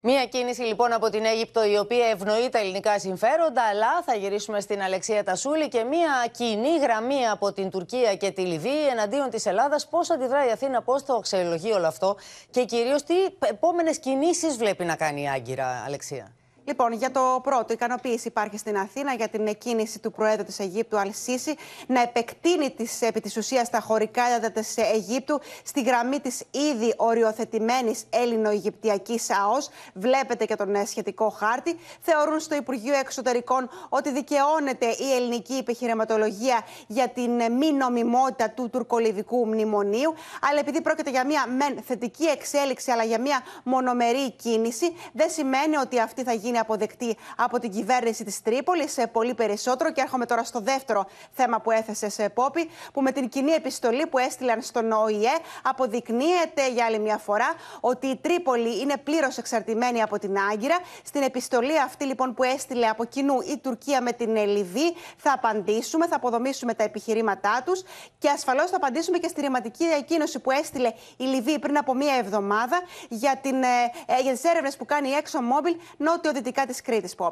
Μία κίνηση λοιπόν από την Αίγυπτο η οποία ευνοεί τα ελληνικά συμφέροντα, αλλά θα γυρίσουμε στην Αλεξία Τασούλη και μία κοινή γραμμή από την Τουρκία και τη Λιβύη εναντίον της Ελλάδας. Πώς αντιδράει η Αθήνα, πώς το ξελογεί όλο αυτό και κυρίως τι επόμενες κινήσεις βλέπει να κάνει η Άγκυρα, Αλεξία. Λοιπόν, για το πρώτο, ικανοποίηση υπάρχει στην Αθήνα για την εκκίνηση του Προέδρου της Αιγύπτου, Αλσίση να επεκτείνει τις, επί της ουσίας τα χωρικά έδατα τη Αιγύπτου στη γραμμή της ήδη οριοθετημένης Έλληνο-Αιγυπτιακή ΑΟΣ. Βλέπετε και τον ε, σχετικό χάρτη. Θεωρούν στο Υπουργείο Εξωτερικών ότι δικαιώνεται η ελληνική επιχειρηματολογία για την ε, μη νομιμότητα του τουρκολιβικού μνημονίου. Αλλά επειδή πρόκειται για μια μεν θετική εξέλιξη, αλλά για μια μονομερή κίνηση, δεν σημαίνει ότι αυτή θα γίνει αποδεκτή από την κυβέρνηση της Τρίπολης. Πολύ περισσότερο. Και έρχομαι τώρα στο δεύτερο θέμα που έθεσε σε Πόπη, που με την κοινή επιστολή που έστειλαν στον ΟΗΕ αποδεικνύεται για άλλη μια φορά ότι η Τρίπολη είναι πλήρως εξαρτημένη από την Άγκυρα. Στην επιστολή αυτή λοιπόν που έστειλε από κοινού η Τουρκία με την Λιβύη θα απαντήσουμε, θα αποδομήσουμε τα επιχειρήματά τους και ασφαλώς θα απαντήσουμε και στη ρηματική εκείνωση που έστειλε η Λιβύη πριν από μία εβδομάδα για, την, ε, ε, για τις έρευνες που κάνει η ExxonMobil νότιο αναλυτικά της Κρήτης που